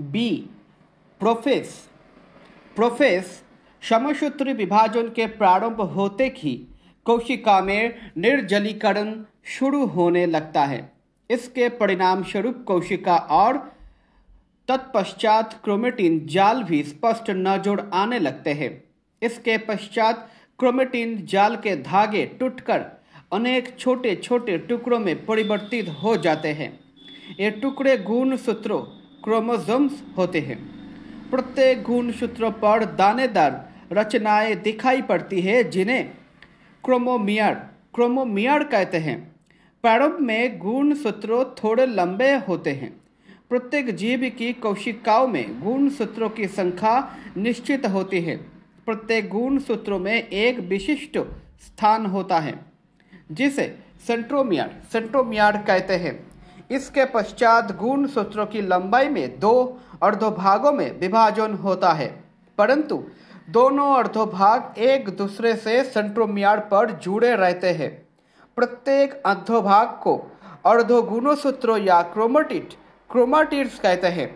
B profess profess समसूत्री विभाजन के प्रारंभ होते ही कोशिका में निर्जलीकरण शुरू होने लगता है इसके परिणाम स्वरूप कोशिका और तत्पश्चात क्रोमेटिन जाल भी स्पष्ट न जोड़ आने लगते हैं इसके पश्चात क्रोमेटिन जाल के धागे टूटकर अनेक छोटे छोटे टुकड़ों में परिवर्तित हो जाते हैं ये टुकड़े गुण सूत्रों क्रोमोसोम्स होते हैं प्रत्येक गुण सूत्र पर दानेदार रचनाएं दिखाई पड़ती है जिन्हें क्रोमोमियर क्रोमोमियर कहते हैं प्रारंभ में गुण सूत्रों थोड़े लंबे होते हैं प्रत्येक जीव की कोशिकाओं में गुण सूत्रों की संख्या निश्चित होती है प्रत्येक गुण सूत्रों में एक विशिष्ट स्थान होता है जिसे सेंट्रोमियर सेंट्रोमियर कहते हैं इसके पश्चात गुण सूत्रों की लंबाई में दो अर्धोभागों में विभाजन होता है परंतु दोनों अर्धोभाग एक दूसरे से सेंट्रोमियाड पर जुड़े रहते हैं प्रत्येक अर्धोभाग को अर्धोगुणो सूत्रों या क्रोमोटिट क्रोमाटिट्स कहते हैं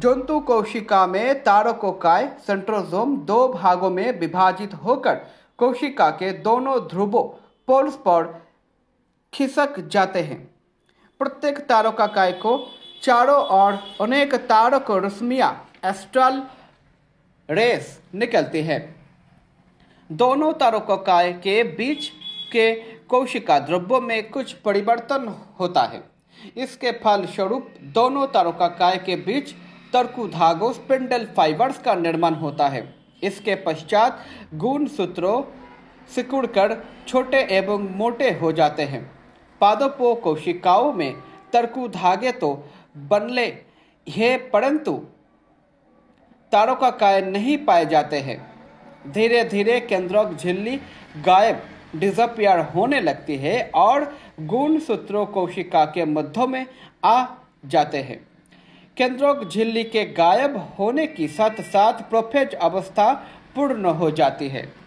जंतु कोशिका में तारकोकाय सेंट्रोजोम दो भागों में विभाजित होकर कोशिका के दोनों ध्रुवों पोल्स पर खिसक जाते हैं प्रत्येक काय को चारों ओर अनेक तारक रश्मियाँ एस्ट्रल रेस निकलती है दोनों काय के बीच के कोशिका द्रव्यों में कुछ परिवर्तन होता है इसके फलस्वरूप दोनों काय के बीच तर्कु धागो स्पिंडल फाइबर्स का निर्माण होता है इसके पश्चात गुण सूत्रों सिकुड़कर छोटे एवं मोटे हो जाते हैं पादपों कोशिकाओं में तरकु धागे तो बनले है परंतु तारों का काय नहीं पाए जाते हैं धीरे धीरे केंद्रक झिल्ली गायब डिजपियर होने लगती है और गुण सूत्रों कोशिका के मध्य में आ जाते हैं केंद्रोक झिल्ली के गायब होने के साथ साथ प्रोफेज अवस्था पूर्ण हो जाती है